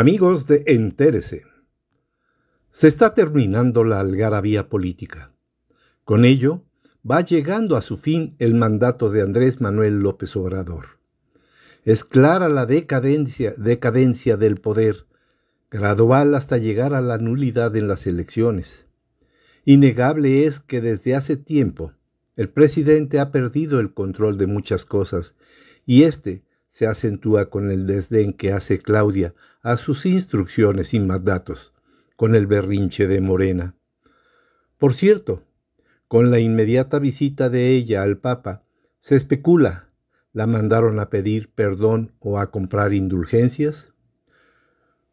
Amigos de Entérese. Se está terminando la algarabía política. Con ello, va llegando a su fin el mandato de Andrés Manuel López Obrador. Es clara la decadencia, decadencia del poder, gradual hasta llegar a la nulidad en las elecciones. Innegable es que desde hace tiempo el presidente ha perdido el control de muchas cosas y este, se acentúa con el desdén que hace Claudia a sus instrucciones y mandatos, con el berrinche de Morena. Por cierto, con la inmediata visita de ella al Papa, se especula, ¿la mandaron a pedir perdón o a comprar indulgencias?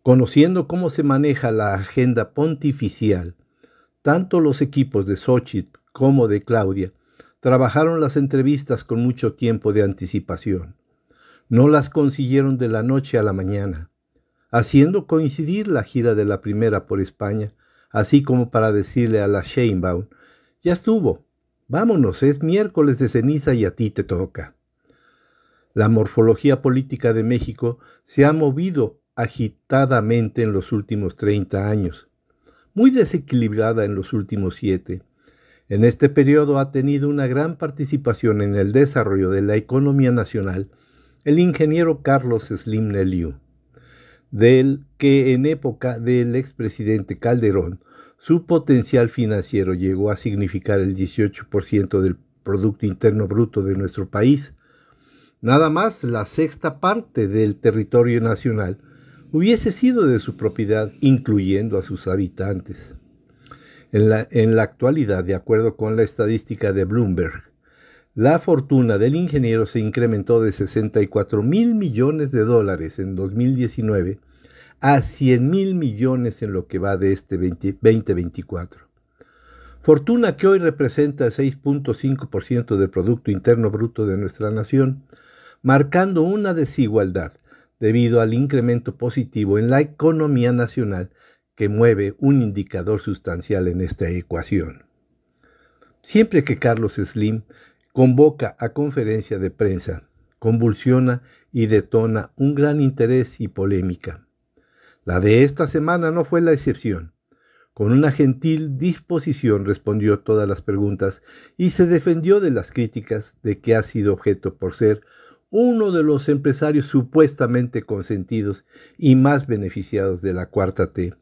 Conociendo cómo se maneja la agenda pontificial, tanto los equipos de Xochitl como de Claudia trabajaron las entrevistas con mucho tiempo de anticipación no las consiguieron de la noche a la mañana, haciendo coincidir la gira de la primera por España, así como para decirle a la Sheinbaum, ya estuvo, vámonos, es miércoles de ceniza y a ti te toca. La morfología política de México se ha movido agitadamente en los últimos 30 años, muy desequilibrada en los últimos siete. En este periodo ha tenido una gran participación en el desarrollo de la economía nacional el ingeniero Carlos Slim Neliu, del que en época del expresidente Calderón su potencial financiero llegó a significar el 18% del Producto Interno Bruto de nuestro país, nada más la sexta parte del territorio nacional hubiese sido de su propiedad, incluyendo a sus habitantes. en la, actualidad, de acuerdo con la estadística de Bloomberg, la fortuna del ingeniero se incrementó de 64 mil millones de dólares en 2019 a 100 mil millones en lo que va de este 2024. Fortuna que hoy representa el 6.5% del Producto Interno Bruto de nuestra nación, marcando una desigualdad debido al incremento positivo en la economía nacional que mueve un indicador sustancial en esta ecuación. Siempre que Carlos Slim convoca a conferencia de prensa, convulsiona y detona un gran interés y polémica. La de esta semana no fue la excepción. Con una gentil disposición respondió todas las preguntas y se defendió de las críticas de que ha sido objeto por ser uno de los empresarios supuestamente consentidos y más beneficiados de la cuarta T.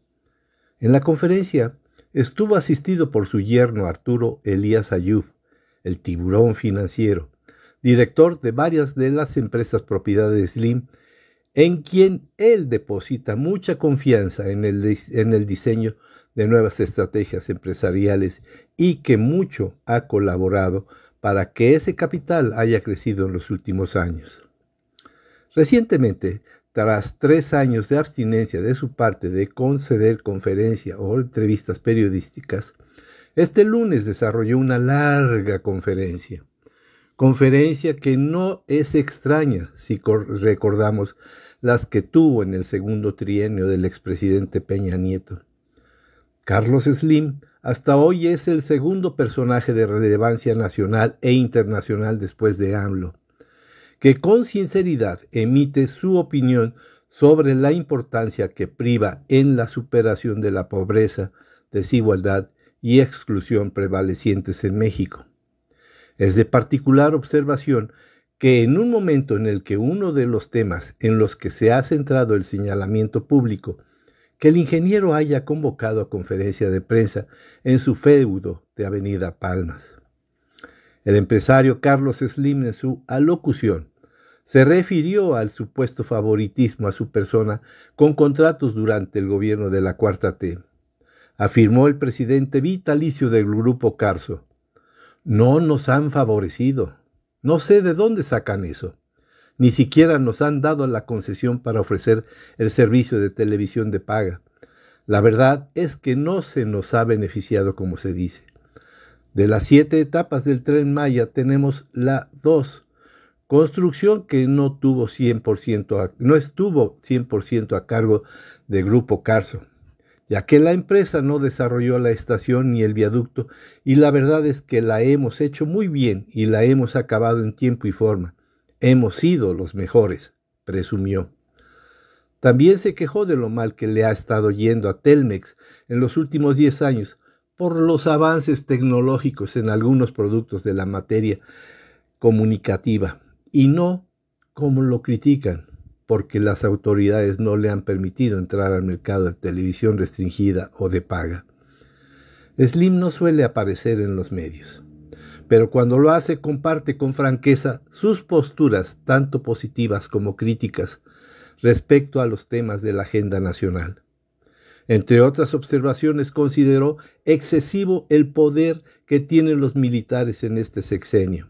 En la conferencia estuvo asistido por su yerno Arturo Elías Ayub, el tiburón financiero, director de varias de las empresas propiedad de Slim, en quien él deposita mucha confianza en el, en el diseño de nuevas estrategias empresariales y que mucho ha colaborado para que ese capital haya crecido en los últimos años. Recientemente, tras tres años de abstinencia de su parte de conceder conferencias o entrevistas periodísticas, este lunes desarrolló una larga conferencia, conferencia que no es extraña si recordamos las que tuvo en el segundo trienio del expresidente Peña Nieto. Carlos Slim hasta hoy es el segundo personaje de relevancia nacional e internacional después de AMLO, que con sinceridad emite su opinión sobre la importancia que priva en la superación de la pobreza, desigualdad y exclusión prevalecientes en México. Es de particular observación que en un momento en el que uno de los temas en los que se ha centrado el señalamiento público, que el ingeniero haya convocado a conferencia de prensa en su feudo de Avenida Palmas. El empresario Carlos Slim en su alocución se refirió al supuesto favoritismo a su persona con contratos durante el gobierno de la Cuarta T afirmó el presidente vitalicio del grupo Carso. No nos han favorecido. No sé de dónde sacan eso. Ni siquiera nos han dado la concesión para ofrecer el servicio de televisión de paga. La verdad es que no se nos ha beneficiado como se dice. De las siete etapas del tren Maya tenemos la 2, construcción que no, tuvo 100 no estuvo 100% a cargo del grupo Carso ya que la empresa no desarrolló la estación ni el viaducto y la verdad es que la hemos hecho muy bien y la hemos acabado en tiempo y forma. Hemos sido los mejores, presumió. También se quejó de lo mal que le ha estado yendo a Telmex en los últimos 10 años por los avances tecnológicos en algunos productos de la materia comunicativa y no como lo critican porque las autoridades no le han permitido entrar al mercado de televisión restringida o de paga. Slim no suele aparecer en los medios, pero cuando lo hace comparte con franqueza sus posturas, tanto positivas como críticas, respecto a los temas de la agenda nacional. Entre otras observaciones, consideró excesivo el poder que tienen los militares en este sexenio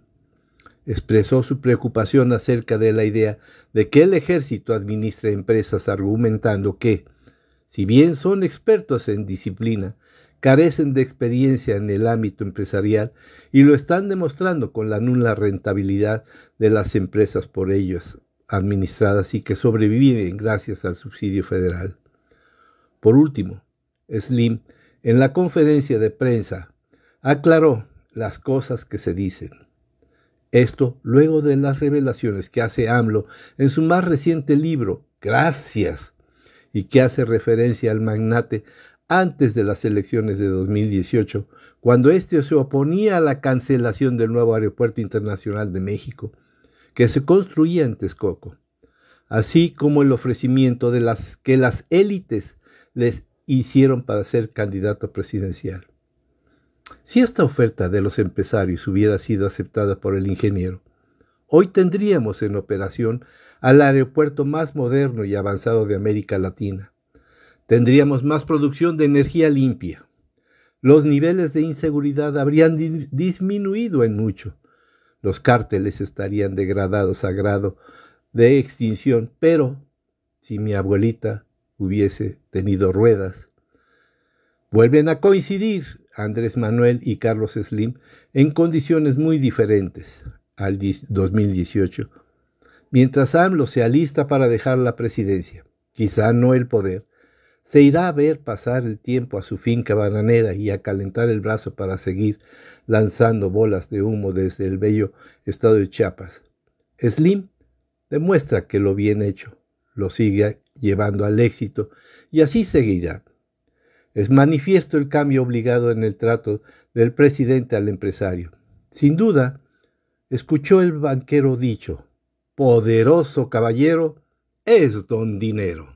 expresó su preocupación acerca de la idea de que el ejército administre empresas argumentando que, si bien son expertos en disciplina, carecen de experiencia en el ámbito empresarial y lo están demostrando con la nula rentabilidad de las empresas por ellos administradas y que sobreviven gracias al subsidio federal. Por último, Slim, en la conferencia de prensa, aclaró las cosas que se dicen. Esto luego de las revelaciones que hace AMLO en su más reciente libro, Gracias, y que hace referencia al magnate antes de las elecciones de 2018, cuando éste se oponía a la cancelación del nuevo aeropuerto internacional de México, que se construía en Texcoco, así como el ofrecimiento de las que las élites les hicieron para ser candidato presidencial. Si esta oferta de los empresarios hubiera sido aceptada por el ingeniero, hoy tendríamos en operación al aeropuerto más moderno y avanzado de América Latina. Tendríamos más producción de energía limpia. Los niveles de inseguridad habrían disminuido en mucho. Los cárteles estarían degradados a grado de extinción, pero si mi abuelita hubiese tenido ruedas, Vuelven a coincidir Andrés Manuel y Carlos Slim en condiciones muy diferentes al 2018, mientras AMLO se alista para dejar la presidencia, quizá no el poder, se irá a ver pasar el tiempo a su finca bananera y a calentar el brazo para seguir lanzando bolas de humo desde el bello estado de Chiapas. Slim demuestra que lo bien hecho lo sigue llevando al éxito y así seguirá. Es manifiesto el cambio obligado en el trato del presidente al empresario. Sin duda, escuchó el banquero dicho, poderoso caballero es don dinero.